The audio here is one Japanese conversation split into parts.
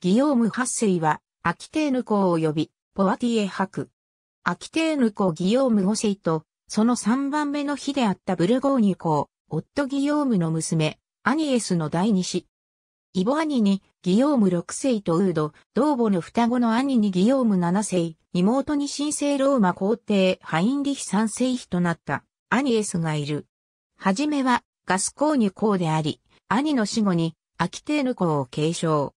ギヨーム八世は、アキテーヌ公を呼び、ポワティエ博。アキテーヌ公ギヨーム五世と、その3番目の妃であったブルゴーニュ公、夫ギヨームの娘、アニエスの第二子。イボ兄にギヨーム六世とウード、同母の双子の兄にギヨーム七世、妹に神聖ローマ皇帝ハインリヒ三世妃となったアニエスがいる。はじめはガスコーニュ公であり、兄の死後にアキテーヌ公を継承。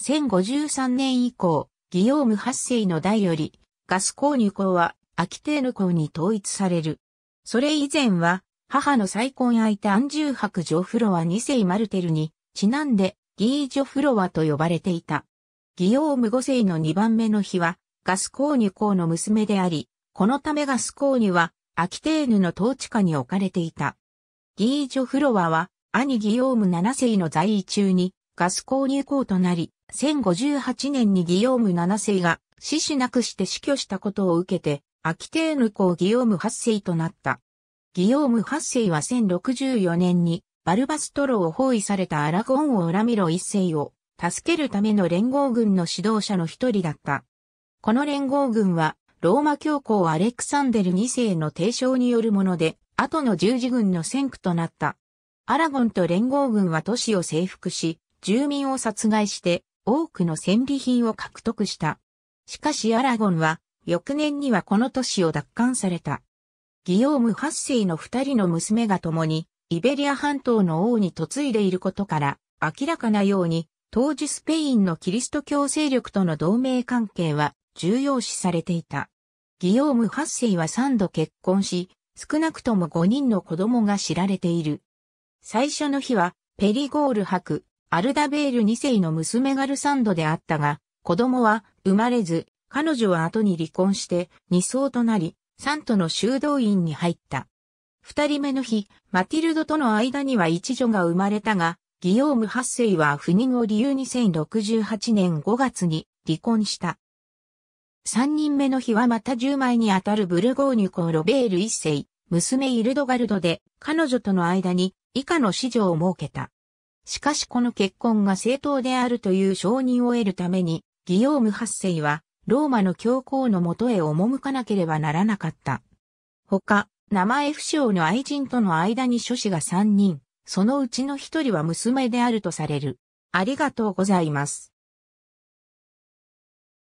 1053年以降、ギヨーム8世の代より、ガスコニュ校はアキテーヌ校に統一される。それ以前は、母の再婚相手アンジュー伯ジョフロワ2世マルテルに、ちなんで、ギージョフロワと呼ばれていた。ギヨーム5世の2番目の日は、ガスコニュ校の娘であり、このためガスコニュは、アキテーヌの統治下に置かれていた。ギージョフロワは、兄ギヨーム7世の在位中に、ガス購入校となり、1058年にギヨーム7世が死死なくして死去したことを受けて、アキテーヌ公ギヨーム8世となった。ギヨーム8世は1064年にバルバストロを包囲されたアラゴン王ラミロ1世を助けるための連合軍の指導者の一人だった。この連合軍はローマ教皇アレクサンデル2世の提唱によるもので、後の十字軍の先駆となった。アラゴンと連合軍は都市を征服し、住民を殺害して多くの戦利品を獲得した。しかしアラゴンは翌年にはこの都市を奪還された。ギヨーム8世の二人の娘が共にイベリア半島の王に嫁いでいることから明らかなように当時スペインのキリスト教勢力との同盟関係は重要視されていた。ギヨーム8世は3度結婚し、少なくとも5人の子供が知られている。最初の日はペリゴール博、アルダベール2世の娘ガルサンドであったが、子供は生まれず、彼女は後に離婚して2層となり、サントの修道院に入った。二人目の日、マティルドとの間には一女が生まれたが、ギオーム八世は不妊を理由に1068年5月に離婚した。三人目の日はまた10枚にあたるブルゴーニュコ・ロベール一世、娘イルドガルドで彼女との間に以下の子女を設けた。しかしこの結婚が正当であるという承認を得るために、ギヨーム8世は、ローマの教皇のもとへ赴かなければならなかった。他、名前不詳の愛人との間に諸子が3人、そのうちの1人は娘であるとされる。ありがとうございます。